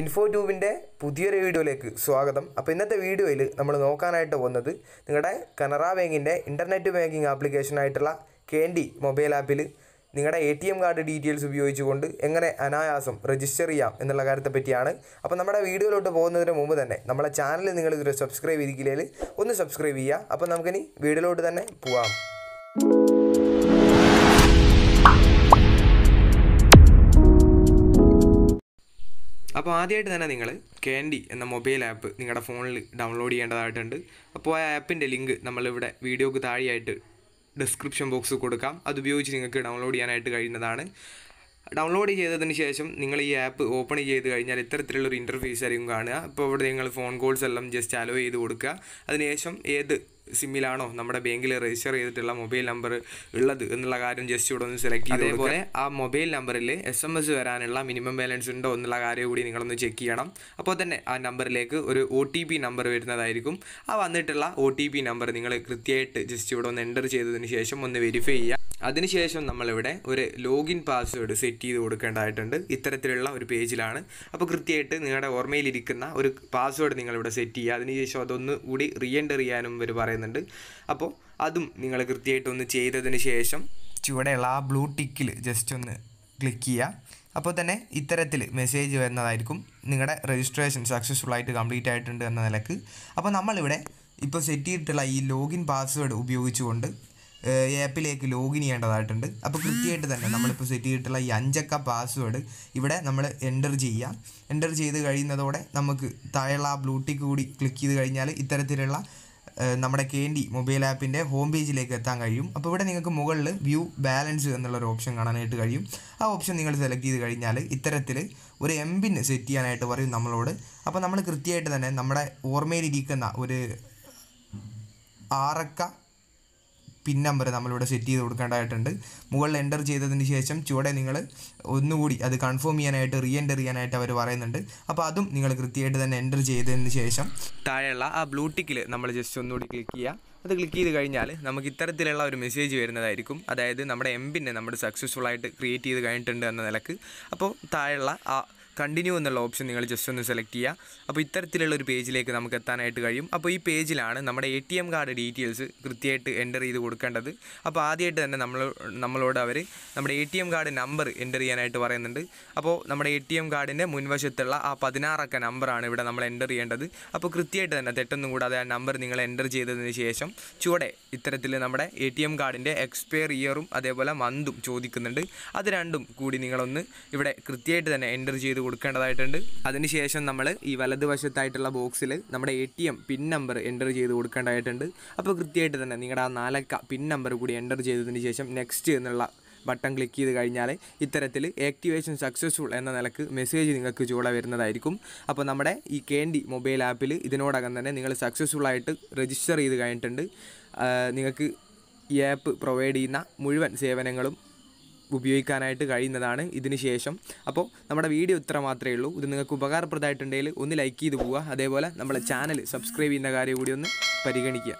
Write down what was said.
info ട്യൂബിൻ്റെ പുതിയൊരു വീഡിയോയിലേക്ക് സ്വാഗതം അപ്പോൾ ഇന്നത്തെ വീഡിയോയിൽ നമ്മൾ നോക്കാനായിട്ട് പോകുന്നത് നിങ്ങളുടെ കനറ ബാങ്കിൻ്റെ ഇൻ്റർനെറ്റ് ബാങ്കിങ് ആപ്ലിക്കേഷനായിട്ടുള്ള കേൻഡി മൊബൈൽ ആപ്പിൽ നിങ്ങളുടെ A T M card details ഉപയോഗിച്ചുകൊണ്ട് എങ്ങനെ അനായാസം രജിസ്റ്റർ ചെയ്യാം എന്നുള്ള കാര്യത്തെ പറ്റിയാണ് അപ്പോൾ നമ്മുടെ വീഡിയോയിലോട്ട് പോകുന്നതിന് മുമ്പ് തന്നെ നമ്മളെ ചാനൽ നിങ്ങൾ ഇതുവരെ സബ്സ്ക്രൈബ് ചെയ്തില്ലെങ്കിൽ ഒന്ന് സബ്സ്ക്രൈബ് ചെയ്യുക അപ്പോൾ നമുക്കിനി വീഡിയോയിലോട്ട് തന്നെ പോവാം അപ്പോൾ ആദ്യമായിട്ട് തന്നെ നിങ്ങൾ കാൻഡി എന്ന മൊബൈൽ ആപ്പ് നിങ്ങളുടെ ഫോണിൽ ഡൗൺലോഡ് ചെയ്യേണ്ടതായിട്ടുണ്ട് അപ്പോൾ ആ ആപ്പിൻ്റെ ലിങ്ക് നമ്മളിവിടെ വീഡിയോക്ക് താഴെയായിട്ട് ഡിസ്ക്രിപ്ഷൻ ബോക്സ് കൊടുക്കാം അതുപയോഗിച്ച് നിങ്ങൾക്ക് ഡൗൺലോഡ് ചെയ്യാനായിട്ട് കഴിയുന്നതാണ് ഡൗൺലോഡ് ചെയ്തതിന് ശേഷം നിങ്ങൾ ഈ ആപ്പ് ഓപ്പൺ ചെയ്ത് കഴിഞ്ഞാൽ ഇത്തരത്തിലുള്ളൊരു ഇൻ്റർഫേസ് ആയിരിക്കും കാണുക അപ്പോൾ ഇവിടെ നിങ്ങൾ ഫോൺ കോൾസ് എല്ലാം ജസ്റ്റ് അലോ ചെയ്ത് കൊടുക്കുക അതിനുശേഷം ഏത് സിമ്മിലാണോ നമ്മുടെ ബാങ്കിൽ രജിസ്റ്റർ ചെയ്തിട്ടുള്ള മൊബൈൽ നമ്പർ ഉള്ളത് എന്നുള്ള കാര്യം ജസ്റ്റ് ഇവിടെ ഒന്ന് സെലക്ട് ചെയ്ത് അതേപോലെ ആ മൊബൈൽ നമ്പറിൽ എസ് എം എസ് വരാനുള്ള മിനിമം ബാലൻസ് ഉണ്ടോ എന്നുള്ള കാര്യം കൂടി നിങ്ങളൊന്ന് ചെക്ക് ചെയ്യണം അപ്പോൾ തന്നെ ആ നമ്പറിലേക്ക് ഒരു ഒ ടി പി നമ്പർ വരുന്നതായിരിക്കും ആ വന്നിട്ടുള്ള ഒ ടി പി നമ്പർ നിങ്ങൾ കൃത്യമായിട്ട് ജസ്റ്റ് ഇവിടെ ഒന്ന് എൻ്റർ ചെയ്തതിന് ശേഷം ഒന്ന് വെരിഫൈ ചെയ്യുക അതിനുശേഷം നമ്മളിവിടെ ഒരു ലോഗിൻ പാസ്വേഡ് സെറ്റ് ചെയ്ത് കൊടുക്കേണ്ടതായിട്ടുണ്ട് ഇത്തരത്തിലുള്ള ഒരു പേജിലാണ് അപ്പോൾ കൃത്യമായിട്ട് നിങ്ങളുടെ ഓർമ്മയിലിരിക്കുന്ന ഒരു പാസ്വേഡ് നിങ്ങളിവിടെ സെറ്റ് ചെയ്യുക അതിനുശേഷം അതൊന്ന് കൂടി റീ എൻ്റർ ചെയ്യാനും ഇവർ പറയുന്നത് പറയുന്നുണ്ട് അപ്പോൾ അതും നിങ്ങൾ കൃത്യമായിട്ടൊന്ന് ചെയ്തതിന് ശേഷം ചുവടെയുള്ള ആ ബ്ലൂ ടിക്കിൽ ജസ്റ്റ് ഒന്ന് ക്ലിക്ക് ചെയ്യുക അപ്പോൾ തന്നെ ഇത്തരത്തിൽ മെസ്സേജ് വരുന്നതായിരിക്കും നിങ്ങളുടെ രജിസ്ട്രേഷൻ സക്സസ്ഫുൾ ആയിട്ട് കംപ്ലീറ്റ് ആയിട്ടുണ്ട് എന്ന നിലക്ക് അപ്പോൾ നമ്മളിവിടെ ഇപ്പോൾ സെറ്റ് ചെയ്തിട്ടുള്ള ഈ ലോഗിൻ പാസ്വേഡ് ഉപയോഗിച്ചുകൊണ്ട് ആപ്പിലേക്ക് ലോഗിൻ ചെയ്യേണ്ടതായിട്ടുണ്ട് അപ്പോൾ കൃത്യമായിട്ട് തന്നെ നമ്മളിപ്പോൾ സെറ്റ് ചെയ്തിട്ടുള്ള ഈ അഞ്ചക്ക പാസ്വേഡ് ഇവിടെ നമ്മൾ എൻ്റർ ചെയ്യുക എൻ്റർ ചെയ്ത് കഴിയുന്നതോടെ നമുക്ക് താഴെയുള്ള ആ ബ്ലൂടിക്ക് കൂടി ക്ലിക്ക് ചെയ്ത് കഴിഞ്ഞാൽ ഇത്തരത്തിലുള്ള നമ്മുടെ കെ മൊബൈൽ ആപ്പിൻ്റെ ഹോം പേജിലേക്ക് എത്താൻ കഴിയും അപ്പോൾ ഇവിടെ നിങ്ങൾക്ക് മുകളിൽ വ്യൂ ബാലൻസ് എന്നുള്ളൊരു ഓപ്ഷൻ കാണാനായിട്ട് കഴിയും ആ ഓപ്ഷൻ നിങ്ങൾ സെലക്ട് ചെയ്ത് കഴിഞ്ഞാൽ ഇത്തരത്തിൽ ഒരു എം പിൻ സെറ്റ് ചെയ്യാനായിട്ട് പറയും നമ്മളോട് അപ്പോൾ നമ്മൾ കൃത്യമായിട്ട് തന്നെ നമ്മുടെ ഓർമ്മയിലിരിക്കുന്ന ഒരു ആറക്ക പിൻ നമ്പർ നമ്മളിവിടെ സെറ്റ് ചെയ്ത് കൊടുക്കേണ്ടതായിട്ടുണ്ട് മുകളിൽ എൻ്റർ ചെയ്തതിന് ശേഷം ചുവടെ നിങ്ങൾ ഒന്നുകൂടി അത് കൺഫേം ചെയ്യാനായിട്ട് റീ എൻ്റർ ചെയ്യാനായിട്ട് അവർ പറയുന്നുണ്ട് അപ്പോൾ അതും നിങ്ങൾ കൃത്യമായിട്ട് തന്നെ എൻ്റർ ചെയ്തതിന് ശേഷം താഴെയുള്ള ആ ബ്ലൂ ടിക്കിൽ നമ്മൾ ജസ്റ്റ് ഒന്നുകൂടി ക്ലിക്ക് ചെയ്യുക അത് ക്ലിക്ക് ചെയ്ത് കഴിഞ്ഞാൽ നമുക്ക് ഇത്തരത്തിലുള്ള ഒരു മെസ്സേജ് വരുന്നതായിരിക്കും അതായത് നമ്മുടെ എം പിന്നെ നമ്മൾ സക്സസ്ഫുൾ ആയിട്ട് ക്രിയേറ്റ് ചെയ്ത് കഴിഞ്ഞിട്ടുണ്ട് എന്ന നിലക്ക് അപ്പോൾ താഴെയുള്ള ആ കണ്ടിന്യൂ എന്നുള്ള ഓപ്ഷൻ നിങ്ങൾ ജസ്റ്റ് ഒന്ന് സെലക്ട് ചെയ്യുക അപ്പോൾ ഇത്തരത്തിലുള്ള ഒരു പേജിലേക്ക് നമുക്ക് എത്താനായിട്ട് കഴിയും അപ്പോൾ ഈ പേജിലാണ് നമ്മുടെ A T M card details കൃത്യമായിട്ട് എൻ്റർ ചെയ്ത് കൊടുക്കേണ്ടത് അപ്പോൾ ആദ്യമായിട്ട് തന്നെ നമ്മൾ നമ്മളോട് അവർ നമ്മുടെ A T M card number enter ചെയ്യാനായിട്ട് പറയുന്നുണ്ട് അപ്പോൾ നമ്മുടെ എ ടി എം കാർഡിൻ്റെ മുൻവശത്തുള്ള ആ പതിനാറക്ക നമ്പറാണ് ഇവിടെ നമ്മൾ എൻ്റർ ചെയ്യേണ്ടത് അപ്പോൾ കൃത്യമായിട്ട് തന്നെ തെറ്റൊന്നും കൂടാതെ ആ നമ്പർ നിങ്ങൾ എൻ്റർ ചെയ്തതിന് ശേഷം ചുവടെ ഇത്തരത്തിൽ നമ്മുടെ എ ടി എം കാർഡിൻ്റെ എക്സ്പയർ ഇയറും അതേപോലെ മന്തും ചോദിക്കുന്നുണ്ട് അത് രണ്ടും കൂടി നിങ്ങളൊന്ന് ഇവിടെ കൃത്യമായിട്ട് തന്നെ എൻ്റർ ചെയ്ത് കൊടുക്കേണ്ടതായിട്ടുണ്ട് അതിനുശേഷം നമ്മൾ ഈ വലതുവശത്തായിട്ടുള്ള ബോക്സിൽ നമ്മുടെ A T M pin number enter ചെയ്ത് കൊടുക്കേണ്ടതായിട്ടുണ്ട് അപ്പോൾ കൃത്യമായിട്ട് തന്നെ നിങ്ങളുടെ ആ നാലക്ക പിൻ നമ്പർ കൂടി എൻ്റർ ചെയ്തതിന് ശേഷം നെക്സ്റ്റ് എന്നുള്ള ബട്ടൺ ക്ലിക്ക് ചെയ്ത് കഴിഞ്ഞാൽ ഇത്തരത്തിൽ ആക്ടിവേഷൻ സക്സസ്ഫുൾ എന്ന നിലക്ക് മെസ്സേജ് നിങ്ങൾക്ക് ചൂടെ വരുന്നതായിരിക്കും അപ്പോൾ നമ്മുടെ ഈ കേൻഡി മൊബൈൽ ആപ്പിൽ ഇതിനോടകം തന്നെ നിങ്ങൾ സക്സസ്ഫുൾ ആയിട്ട് രജിസ്റ്റർ ചെയ്ത് കഴിഞ്ഞിട്ടുണ്ട് നിങ്ങൾക്ക് ഈ ആപ്പ് പ്രൊവൈഡ് ചെയ്യുന്ന മുഴുവൻ സേവനങ്ങളും ഉപയോഗിക്കാനായിട്ട് കഴിയുന്നതാണ് ഇതിന് ശേഷം അപ്പോൾ നമ്മുടെ വീഡിയോ ഇത്ര മാത്രമേ ഉള്ളൂ ഇത് നിങ്ങൾക്ക് ഉപകാരപ്രദമായിട്ടുണ്ടെങ്കിൽ ഒന്ന് ലൈക്ക് ചെയ്ത് പോവുക അതേപോലെ നമ്മുടെ ചാനൽ സബ്സ്ക്രൈബ് ചെയ്യുന്ന കാര്യം കൂടി ഒന്ന് പരിഗണിക്കുക